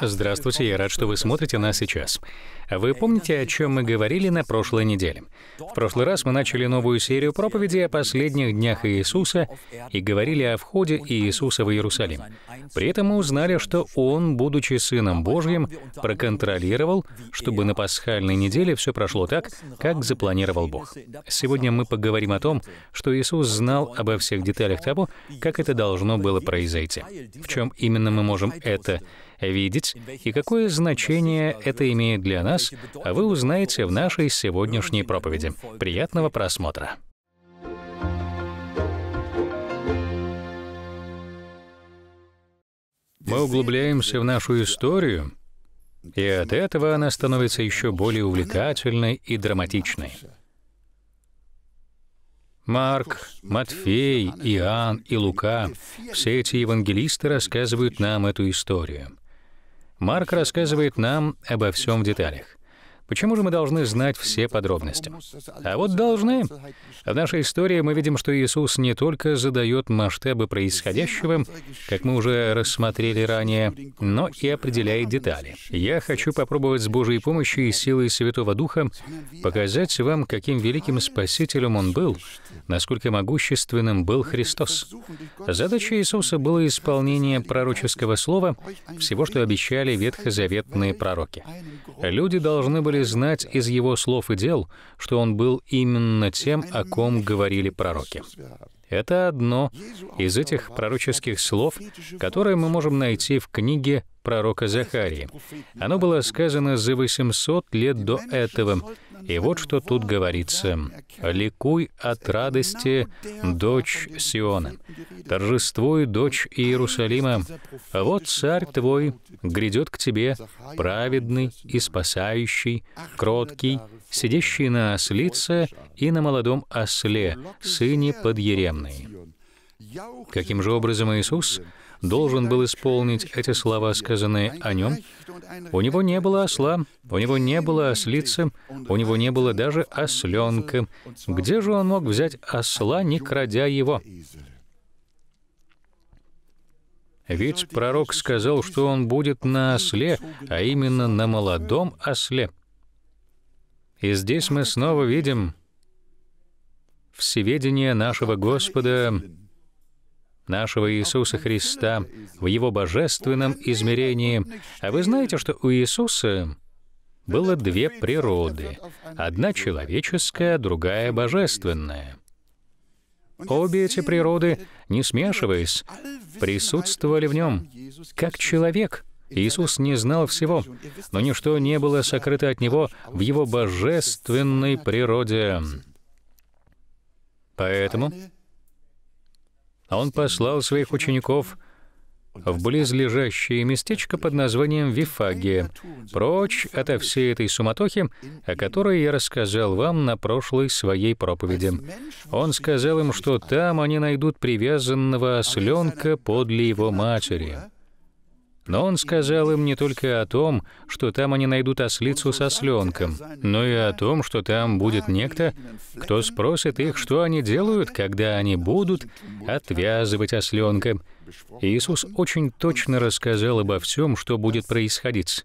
Здравствуйте, я рад, что вы смотрите нас сейчас. Вы помните, о чем мы говорили на прошлой неделе? В прошлый раз мы начали новую серию проповедей о последних днях Иисуса и говорили о входе Иисуса в Иерусалим. При этом мы узнали, что Он, будучи Сыном Божьим, проконтролировал, чтобы на пасхальной неделе все прошло так, как запланировал Бог. Сегодня мы поговорим о том, что Иисус знал обо всех деталях того, как это должно было произойти. В чем именно мы можем это видеть и какое значение это имеет для нас, а вы узнаете в нашей сегодняшней проповеди. Приятного просмотра! Мы углубляемся в нашу историю, и от этого она становится еще более увлекательной и драматичной. Марк, Матфей, Иоанн и Лука — все эти евангелисты рассказывают нам эту историю. Марк рассказывает нам обо всем в деталях. Почему же мы должны знать все подробности? А вот должны. В нашей истории мы видим, что Иисус не только задает масштабы происходящего, как мы уже рассмотрели ранее, но и определяет детали. Я хочу попробовать с Божьей помощью и силой Святого Духа показать вам, каким великим Спасителем Он был, насколько могущественным был Христос. Задача Иисуса было исполнение пророческого слова, всего, что обещали ветхозаветные пророки. Люди должны были могли знать из его слов и дел, что он был именно тем, о ком говорили пророки. Это одно из этих пророческих слов, которые мы можем найти в книге пророка Захарии. Оно было сказано за 800 лет до этого. И вот что тут говорится. «Ликуй от радости, дочь Сиона! Торжествуй, дочь Иерусалима! Вот царь твой грядет к тебе, праведный и спасающий, кроткий, сидящий на ослице и на молодом осле, сыне подъеремной». Каким же образом Иисус — должен был исполнить эти слова, сказанные о нем. У него не было осла, у него не было ослицы, у него не было даже осленка. Где же он мог взять осла, не крадя его? Ведь пророк сказал, что он будет на осле, а именно на молодом осле. И здесь мы снова видим всеведение нашего Господа нашего Иисуса Христа в Его божественном измерении. А вы знаете, что у Иисуса было две природы, одна человеческая, другая божественная. Обе эти природы, не смешиваясь, присутствовали в нем. Как человек, Иисус не знал всего, но ничто не было сокрыто от него в его божественной природе. Поэтому а он послал своих учеников в близлежащее местечко под названием Вифагия, прочь ото всей этой суматохи, о которой я рассказал вам на прошлой своей проповеди. Он сказал им, что там они найдут привязанного осленка подле его матери. Но он сказал им не только о том, что там они найдут ослицу со сленком, но и о том, что там будет некто, кто спросит их, что они делают, когда они будут отвязывать осленка. Иисус очень точно рассказал обо всем, что будет происходить.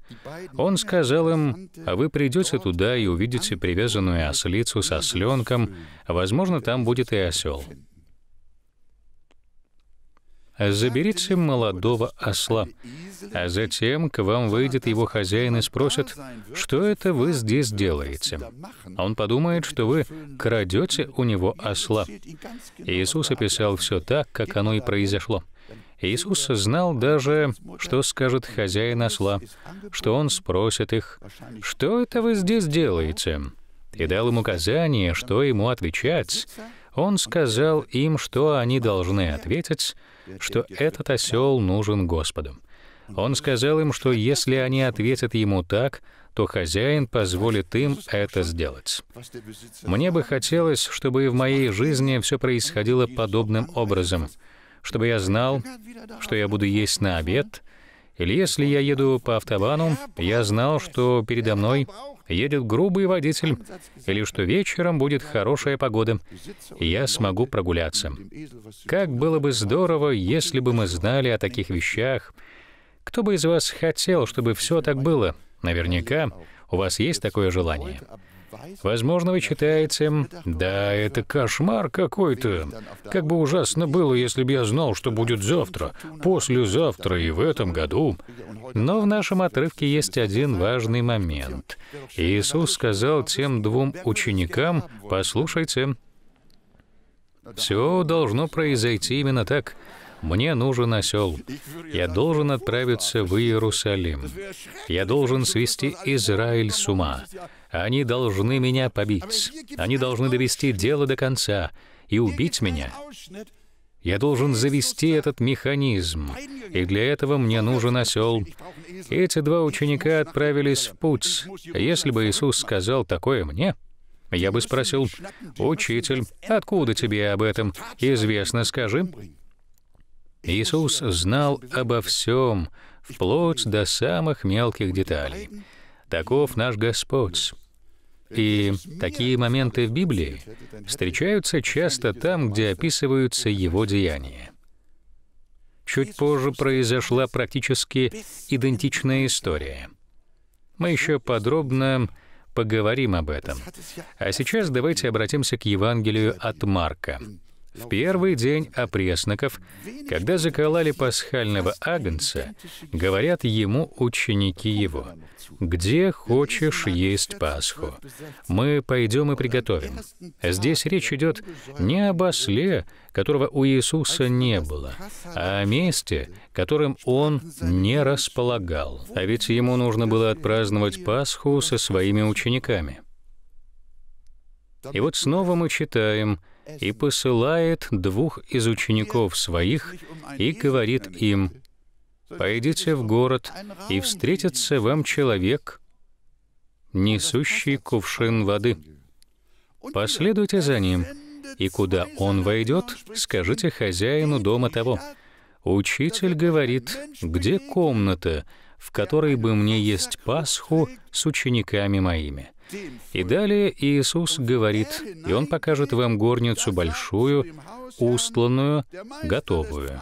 Он сказал им, «А вы придете туда и увидите привязанную ослицу со сленком, возможно, там будет и осел». Заберите молодого осла, а затем к вам выйдет его хозяин и спросит, что это вы здесь делаете. Он подумает, что вы крадете у него осла. Иисус описал все так, как оно и произошло. Иисус знал даже, что скажет хозяин осла, что он спросит их, «Что это вы здесь делаете?» и дал им указание, что ему отвечать, он сказал им, что они должны ответить, что этот осел нужен Господу. Он сказал им, что если они ответят ему так, то хозяин позволит им это сделать. Мне бы хотелось, чтобы и в моей жизни все происходило подобным образом, чтобы я знал, что я буду есть на обед — или если я еду по автобану, я знал, что передо мной едет грубый водитель, или что вечером будет хорошая погода, и я смогу прогуляться. Как было бы здорово, если бы мы знали о таких вещах. Кто бы из вас хотел, чтобы все так было? Наверняка у вас есть такое желание. Возможно, вы читаете, да, это кошмар какой-то. Как бы ужасно было, если бы я знал, что будет завтра, послезавтра и в этом году. Но в нашем отрывке есть один важный момент. Иисус сказал тем двум ученикам, послушайте, все должно произойти именно так. Мне нужен осел. Я должен отправиться в Иерусалим. Я должен свести Израиль с ума. Они должны меня побить. Они должны довести дело до конца и убить меня. Я должен завести этот механизм, и для этого мне нужен осел. эти два ученика отправились в путь. Если бы Иисус сказал такое мне, я бы спросил, «Учитель, откуда тебе об этом известно, скажи?» Иисус знал обо всем, вплоть до самых мелких деталей. Таков наш Господь. И такие моменты в Библии встречаются часто там, где описываются его деяния. Чуть позже произошла практически идентичная история. Мы еще подробно поговорим об этом. А сейчас давайте обратимся к Евангелию от Марка. В первый день опресноков, когда заколали пасхального агнца, говорят ему ученики его, «Где хочешь есть Пасху? Мы пойдем и приготовим». Здесь речь идет не об осле, которого у Иисуса не было, а о месте, которым он не располагал. А ведь ему нужно было отпраздновать Пасху со своими учениками. И вот снова мы читаем — и посылает двух из учеников своих и говорит им, «Пойдите в город, и встретится вам человек, несущий кувшин воды. Последуйте за ним, и куда он войдет, скажите хозяину дома того. Учитель говорит, где комната, в которой бы мне есть Пасху с учениками моими?» И далее Иисус говорит, «И Он покажет вам горницу большую, устланную, готовую.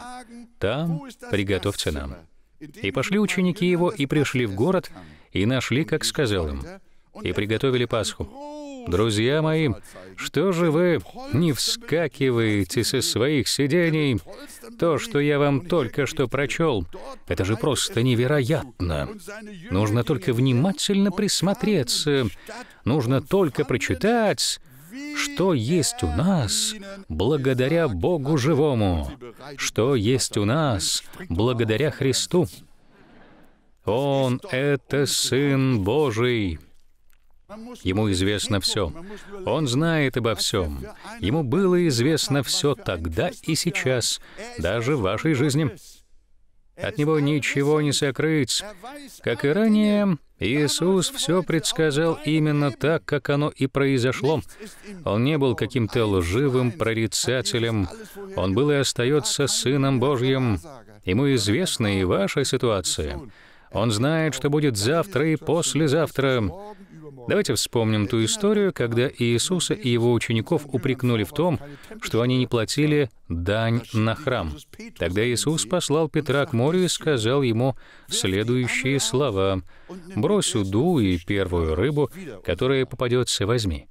Там приготовьте нам». И пошли ученики Его, и пришли в город, и нашли, как сказал им, и приготовили Пасху. Друзья мои, что же вы не вскакиваете со своих сидений? То, что я вам только что прочел, это же просто невероятно. Нужно только внимательно присмотреться, нужно только прочитать, что есть у нас благодаря Богу живому, что есть у нас благодаря Христу. Он — это Сын Божий. Ему известно все. Он знает обо всем. Ему было известно все тогда и сейчас, даже в вашей жизни. От него ничего не сокрыть. Как и ранее, Иисус все предсказал именно так, как оно и произошло. Он не был каким-то лживым прорицателем. Он был и остается Сыном Божьим. Ему известна и ваша ситуация. Он знает, что будет завтра и послезавтра. Давайте вспомним ту историю, когда Иисуса и его учеников упрекнули в том, что они не платили дань на храм. Тогда Иисус послал Петра к морю и сказал ему следующие слова «Брось уду и первую рыбу, которая попадется, возьми».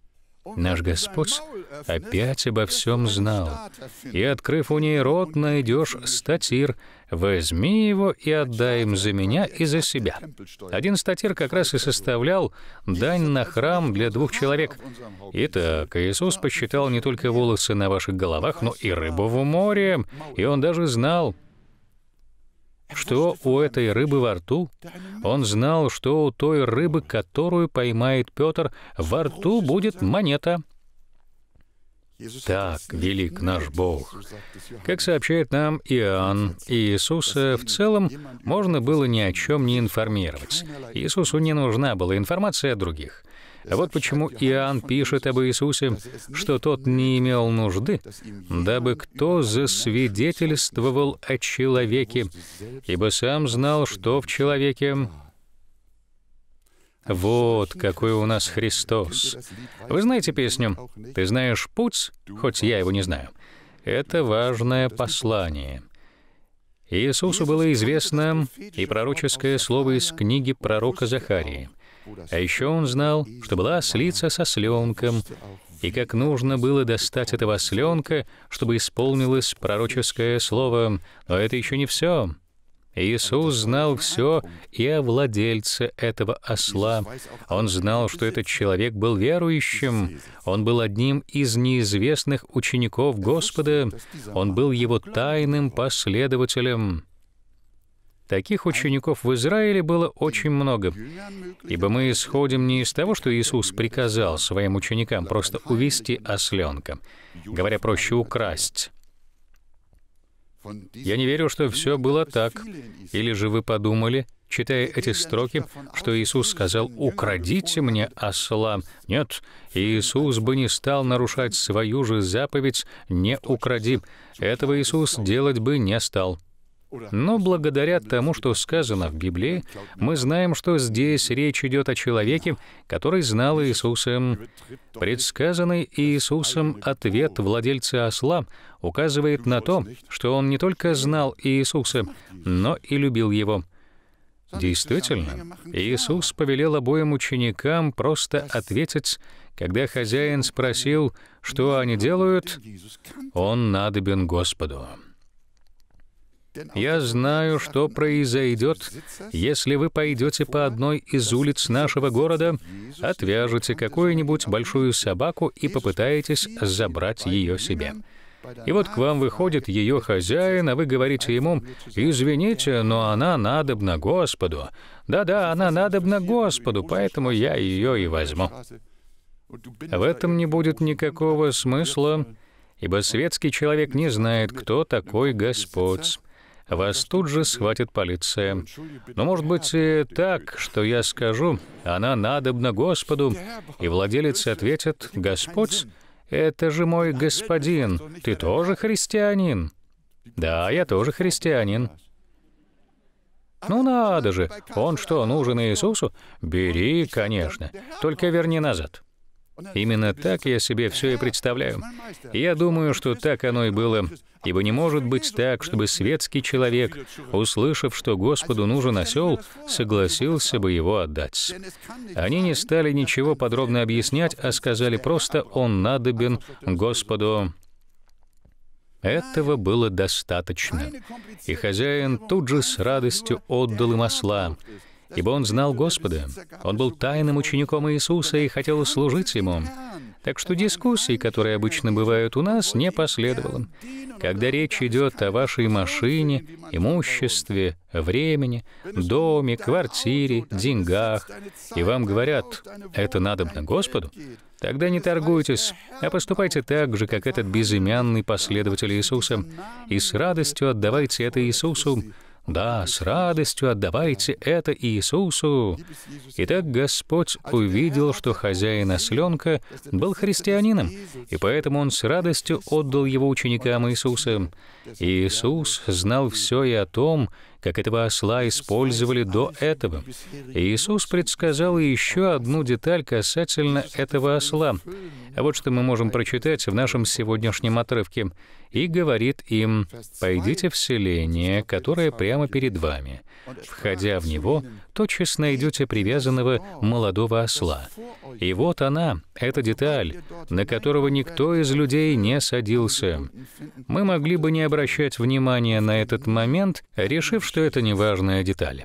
Наш Господь опять обо всем знал. «И, открыв у ней рот, найдешь статир, «Возьми его и отдай им за меня и за себя». Один статир как раз и составлял дань на храм для двух человек. Итак, Иисус посчитал не только волосы на ваших головах, но и рыбу в море, и он даже знал, что у этой рыбы во рту? Он знал, что у той рыбы, которую поймает Петр, во рту будет монета — так велик наш Бог. Как сообщает нам Иоанн, Иисуса в целом можно было ни о чем не информировать. Иисусу не нужна была информация о других. А вот почему Иоанн пишет об Иисусе, что тот не имел нужды, дабы кто засвидетельствовал о человеке, ибо сам знал, что в человеке, вот какой у нас Христос. Вы знаете песню «Ты знаешь путь, хоть я его не знаю». Это важное послание. Иисусу было известно и пророческое слово из книги пророка Захарии. А еще он знал, что была ослица со сленком, и как нужно было достать этого осленка, чтобы исполнилось пророческое слово. Но это еще не все. Иисус знал все и о владельце этого осла. Он знал, что этот человек был верующим. Он был одним из неизвестных учеников Господа. Он был его тайным последователем. Таких учеников в Израиле было очень много, ибо мы исходим не из того, что Иисус приказал своим ученикам просто увести осленка, говоря проще, украсть. Я не верю, что все было так. Или же вы подумали, читая эти строки, что Иисус сказал «Украдите мне осла». Нет, Иисус бы не стал нарушать свою же заповедь «Не укради». Этого Иисус делать бы не стал. Но благодаря тому, что сказано в Библии, мы знаем, что здесь речь идет о человеке, который знал Иисуса. Предсказанный Иисусом ответ владельца осла указывает на то, что он не только знал Иисуса, но и любил его. Действительно, Иисус повелел обоим ученикам просто ответить, когда хозяин спросил, что они делают, «Он надобен Господу». Я знаю, что произойдет, если вы пойдете по одной из улиц нашего города, отвяжете какую-нибудь большую собаку и попытаетесь забрать ее себе. И вот к вам выходит ее хозяин, а вы говорите ему, «Извините, но она надобна Господу». «Да-да, она надобна Господу, поэтому я ее и возьму». В этом не будет никакого смысла, ибо светский человек не знает, кто такой Господь вас тут же схватит полиция. Но может быть и так, что я скажу, она надобна Господу, и владелец ответит, «Господь, это же мой господин, ты тоже христианин?» «Да, я тоже христианин». «Ну надо же! Он что, нужен Иисусу? Бери, конечно, только верни назад». Именно так я себе все и представляю. я думаю, что так оно и было. Ибо не может быть так, чтобы светский человек, услышав, что Господу нужен осел, согласился бы его отдать. Они не стали ничего подробно объяснять, а сказали просто «он надобен Господу». Этого было достаточно. И хозяин тут же с радостью отдал им осла, ибо он знал Господа. Он был тайным учеником Иисуса и хотел служить Ему. Так что дискуссии, которые обычно бывают у нас, не последовало. Когда речь идет о вашей машине, имуществе, времени, доме, квартире, деньгах, и вам говорят, это надобно Господу, тогда не торгуйтесь, а поступайте так же, как этот безымянный последователь Иисуса, и с радостью отдавайте это Иисусу, да, с радостью отдавайте это Иисусу. Итак, Господь увидел, что хозяин осленка был христианином, и поэтому он с радостью отдал его ученикам Иисуса. Иисус знал все и о том, как этого осла использовали до этого. Иисус предсказал еще одну деталь касательно этого осла. А вот что мы можем прочитать в нашем сегодняшнем отрывке — и говорит им, «Пойдите в селение, которое прямо перед вами. Входя в него, тотчас найдете привязанного молодого осла. И вот она, эта деталь, на которого никто из людей не садился. Мы могли бы не обращать внимания на этот момент, решив, что это неважная деталь».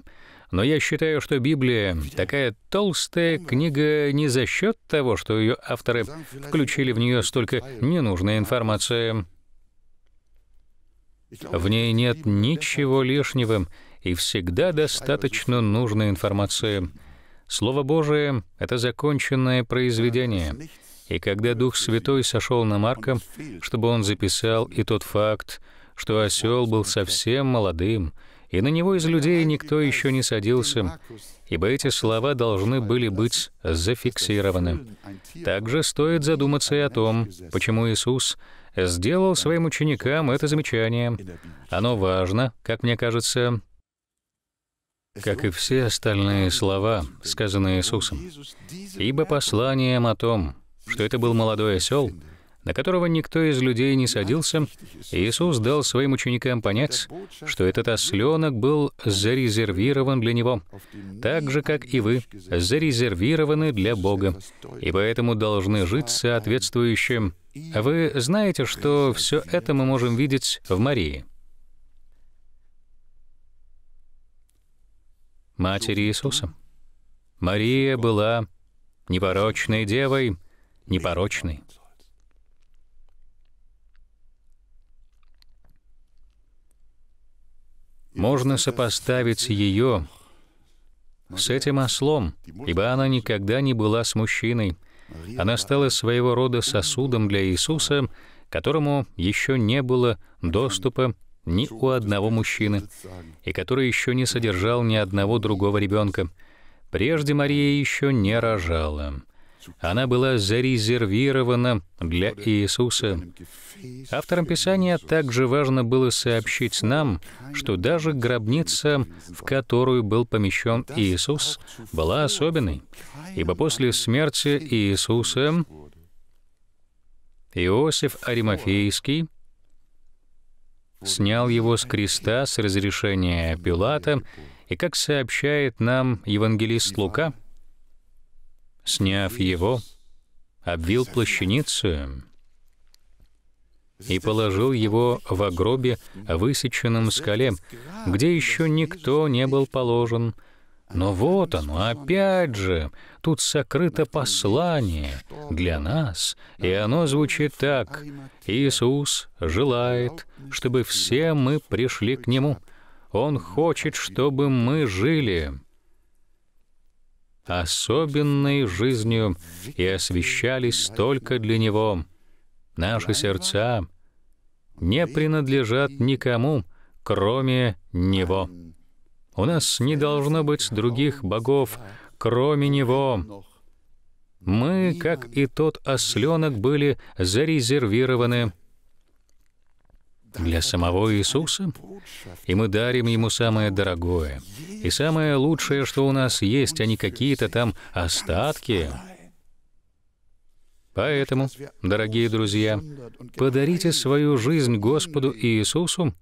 Но я считаю, что Библия такая толстая книга не за счет того, что ее авторы включили в нее столько ненужной информации. В ней нет ничего лишнего и всегда достаточно нужной информации. Слово Божие — это законченное произведение. И когда Дух Святой сошел на Марка, чтобы он записал и тот факт, что осел был совсем молодым, и на него из людей никто еще не садился, ибо эти слова должны были быть зафиксированы. Также стоит задуматься и о том, почему Иисус — сделал своим ученикам это замечание. Оно важно, как мне кажется, как и все остальные слова, сказанные Иисусом. «Ибо посланием о том, что это был молодой осел, на которого никто из людей не садился, Иисус дал своим ученикам понять, что этот осленок был зарезервирован для него, так же, как и вы, зарезервированы для Бога, и поэтому должны жить соответствующим. Вы знаете, что все это мы можем видеть в Марии. Матери Иисуса. Мария была непорочной девой, непорочной. можно сопоставить ее с этим ослом, ибо она никогда не была с мужчиной. Она стала своего рода сосудом для Иисуса, которому еще не было доступа ни у одного мужчины, и который еще не содержал ни одного другого ребенка. Прежде Мария еще не рожала. Она была зарезервирована для Иисуса. Авторам Писания также важно было сообщить нам, что даже гробница, в которую был помещен Иисус, была особенной, ибо после смерти Иисуса Иосиф Аримафейский снял его с креста с разрешения Пилата, и, как сообщает нам евангелист Лука, сняв его, обвил плащаницу и положил его в огробе, высеченном в скале, где еще никто не был положен. Но вот оно, опять же, тут сокрыто послание для нас, и оно звучит так. «Иисус желает, чтобы все мы пришли к Нему. Он хочет, чтобы мы жили» особенной жизнью и освещались только для Него. Наши сердца не принадлежат никому, кроме Него. У нас не должно быть других богов, кроме Него. Мы, как и тот осленок, были зарезервированы для самого Иисуса, и мы дарим Ему самое дорогое и самое лучшее, что у нас есть, а не какие-то там остатки. Поэтому, дорогие друзья, подарите свою жизнь Господу Иисусу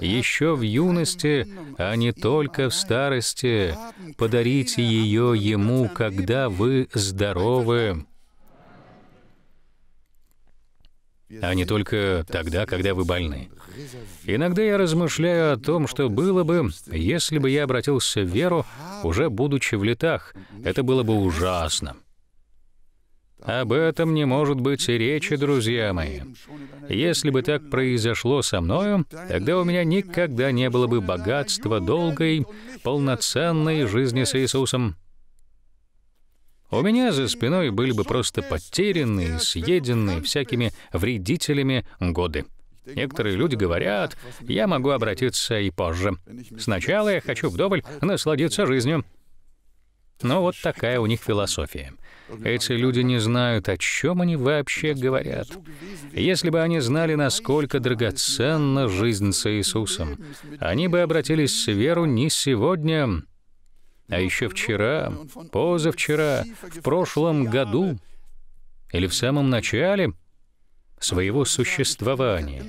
еще в юности, а не только в старости. Подарите ее Ему, когда вы здоровы. а не только тогда, когда вы больны. Иногда я размышляю о том, что было бы, если бы я обратился в веру, уже будучи в летах. Это было бы ужасно. Об этом не может быть и речи, друзья мои. Если бы так произошло со мною, тогда у меня никогда не было бы богатства долгой, полноценной жизни с Иисусом. У меня за спиной были бы просто потерянные, съеденные всякими вредителями годы. Некоторые люди говорят, я могу обратиться и позже. Сначала я хочу вдоволь насладиться жизнью. Но вот такая у них философия. Эти люди не знают, о чем они вообще говорят. Если бы они знали, насколько драгоценна жизнь с Иисусом, они бы обратились в веру не сегодня, а еще вчера, позавчера, в прошлом году или в самом начале своего существования.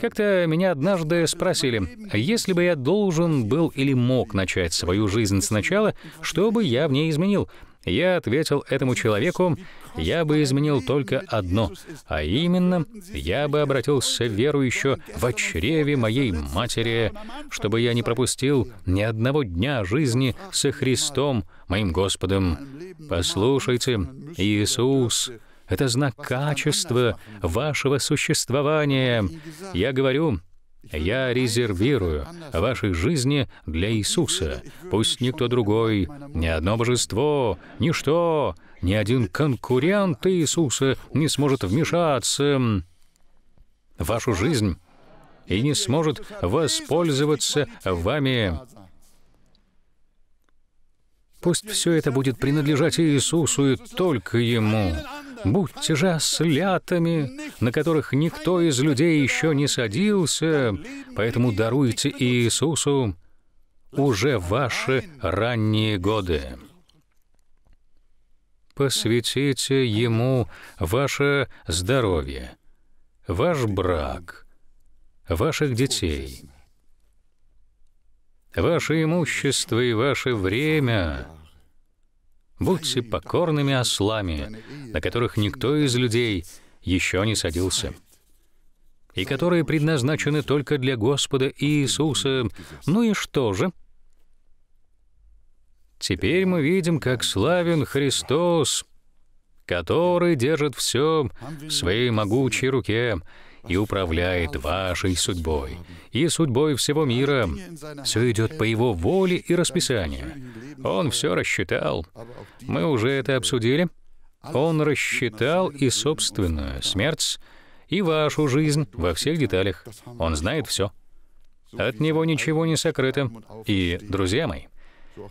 Как-то меня однажды спросили, а если бы я должен был или мог начать свою жизнь сначала, что бы я в ней изменил? Я ответил этому человеку, я бы изменил только одно, а именно, я бы обратился в веру еще в чреве моей матери, чтобы я не пропустил ни одного дня жизни со Христом, моим Господом. Послушайте, Иисус — это знак качества вашего существования. Я говорю, я резервирую ваши жизни для Иисуса. Пусть никто другой, ни одно божество, ничто, ни один конкурент Иисуса не сможет вмешаться в вашу жизнь и не сможет воспользоваться вами. Пусть все это будет принадлежать Иисусу и только Ему. Будьте же ослятами, на которых никто из людей еще не садился, поэтому даруйте Иисусу уже ваши ранние годы. Посвятите Ему ваше здоровье, ваш брак, ваших детей, ваше имущество и ваше время — будьте покорными ослами, на которых никто из людей еще не садился, и которые предназначены только для Господа Иисуса. Ну и что же? Теперь мы видим, как славен Христос, который держит все в своей могучей руке, и управляет вашей судьбой и судьбой всего мира. Все идет по его воле и расписанию. Он все рассчитал. Мы уже это обсудили. Он рассчитал и собственную смерть, и вашу жизнь во всех деталях. Он знает все. От него ничего не сокрыто. И, друзья мои,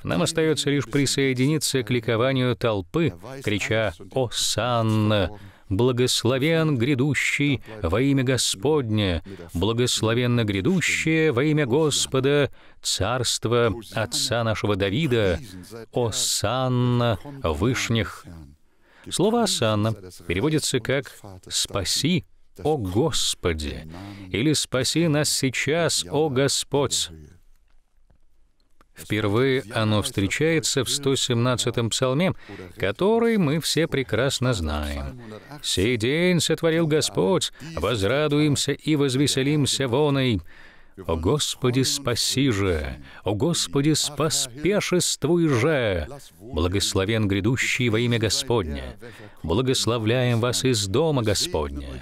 нам остается лишь присоединиться к ликованию толпы, крича о «Осанна!» благословен грядущий во имя Господне, благословенно грядущее во имя Господа, царство отца нашего Давида, Осанна вышних». Слово «Осанна» переводится как «спаси», «О Господи!» или «Спаси нас сейчас, О Господь!» Впервые оно встречается в 117-м псалме, который мы все прекрасно знаем. «Сей день сотворил Господь, возрадуемся и возвеселимся воной». «О Господи, спаси же! О Господи, поспешествуй же! Благословен грядущий во имя Господне! Благословляем вас из дома Господня!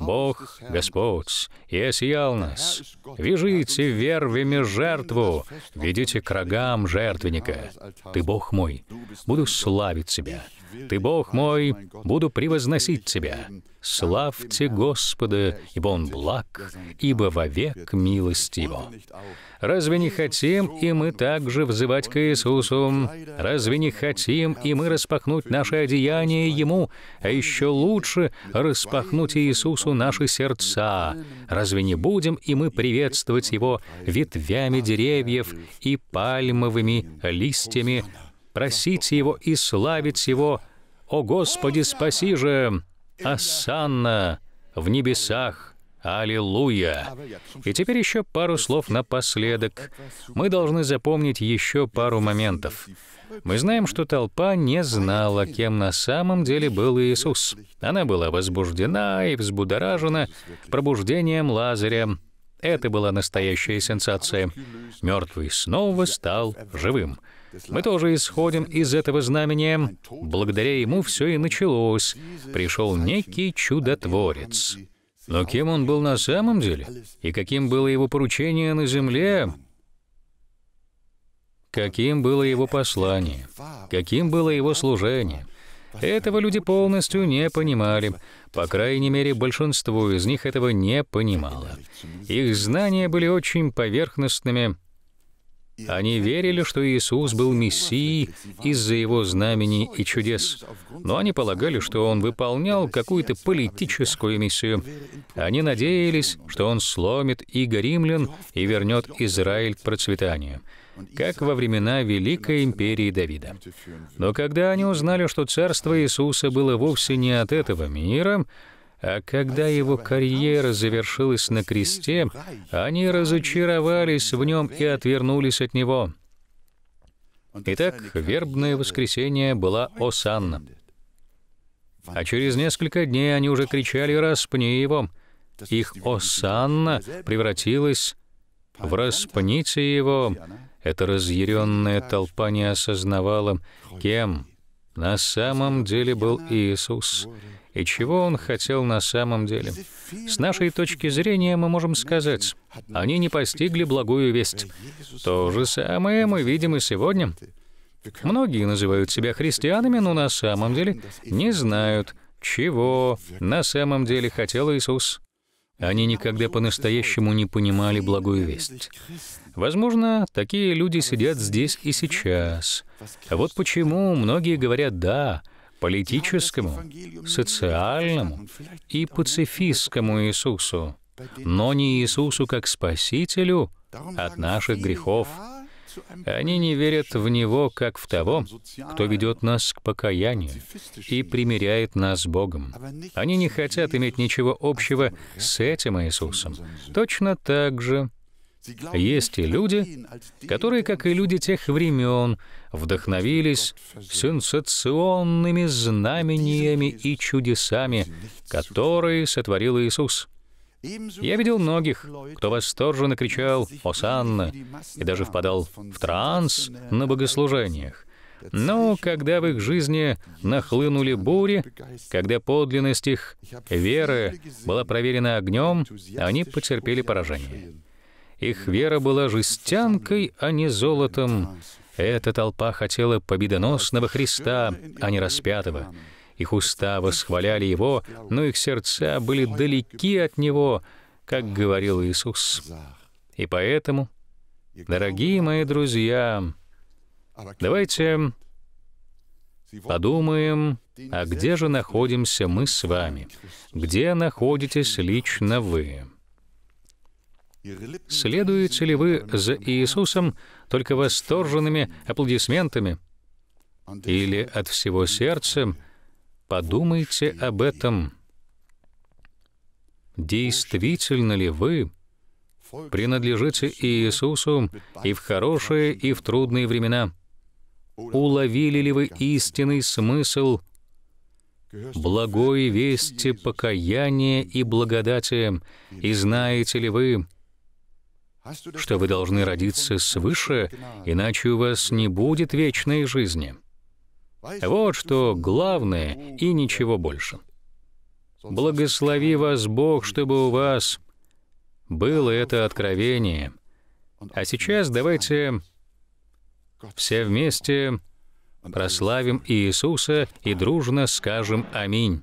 Бог, Господь, и осиял нас. Вяжите вервями жертву, ведите к рогам жертвенника. Ты Бог мой, буду славить Тебя, ты Бог мой, буду превозносить Тебя. Славьте Господа, ибо Он благ, ибо вовек милость Его. Разве не хотим и мы также взывать к Иисусу? Разве не хотим и мы распахнуть наше одеяние Ему, а еще лучше распахнуть Иисусу наши сердца? Разве не будем и мы приветствовать Его ветвями деревьев и пальмовыми листьями, просить Его и славить Его. «О Господи, спаси же! Асанна в небесах!» Аллилуйя! И теперь еще пару слов напоследок. Мы должны запомнить еще пару моментов. Мы знаем, что толпа не знала, кем на самом деле был Иисус. Она была возбуждена и взбудоражена пробуждением Лазаря. Это была настоящая сенсация. Мертвый снова стал живым. Мы тоже исходим из этого знамения. Благодаря ему все и началось. Пришел некий чудотворец. Но кем он был на самом деле? И каким было его поручение на земле? Каким было его послание? Каким было его служение? Этого люди полностью не понимали. По крайней мере, большинство из них этого не понимало. Их знания были очень поверхностными, они верили, что Иисус был Мессией из-за его знамений и чудес, но они полагали, что он выполнял какую-то политическую миссию. Они надеялись, что он сломит иго римлян и вернет Израиль к процветанию как во времена Великой Империи Давида. Но когда они узнали, что царство Иисуса было вовсе не от этого мира, а когда его карьера завершилась на кресте, они разочаровались в нем и отвернулись от него. Итак, вербное воскресенье была Осанна. А через несколько дней они уже кричали «Распни его!». Их Осанна превратилась в «Распните его!». Эта разъяренная толпа не осознавала, кем на самом деле был Иисус — и чего он хотел на самом деле. С нашей точки зрения мы можем сказать, они не постигли благую весть. То же самое мы видим и сегодня. Многие называют себя христианами, но на самом деле не знают, чего на самом деле хотел Иисус. Они никогда по-настоящему не понимали благую весть. Возможно, такие люди сидят здесь и сейчас. Вот почему многие говорят «да», политическому, социальному и пацифистскому Иисусу, но не Иисусу как Спасителю от наших грехов. Они не верят в Него как в того, кто ведет нас к покаянию и примиряет нас с Богом. Они не хотят иметь ничего общего с этим Иисусом. Точно так же есть и люди, которые, как и люди тех времен, вдохновились сенсационными знамениями и чудесами, которые сотворил Иисус. Я видел многих, кто восторженно кричал «Осанна!» и даже впадал в транс на богослужениях. Но когда в их жизни нахлынули бури, когда подлинность их веры была проверена огнем, они потерпели поражение. Их вера была жестянкой, а не золотом, эта толпа хотела победоносного Христа, а не распятого. Их уста восхваляли Его, но их сердца были далеки от Него, как говорил Иисус. И поэтому, дорогие мои друзья, давайте подумаем, а где же находимся мы с вами? Где находитесь лично вы? Следуете ли вы за Иисусом, только восторженными аплодисментами или от всего сердца, подумайте об этом. Действительно ли вы принадлежите Иисусу и в хорошие, и в трудные времена? Уловили ли вы истинный смысл благой вести покаяния и благодати, и знаете ли вы, что вы должны родиться свыше, иначе у вас не будет вечной жизни. Вот что главное и ничего больше. Благослови вас Бог, чтобы у вас было это откровение. А сейчас давайте все вместе прославим Иисуса и дружно скажем «Аминь».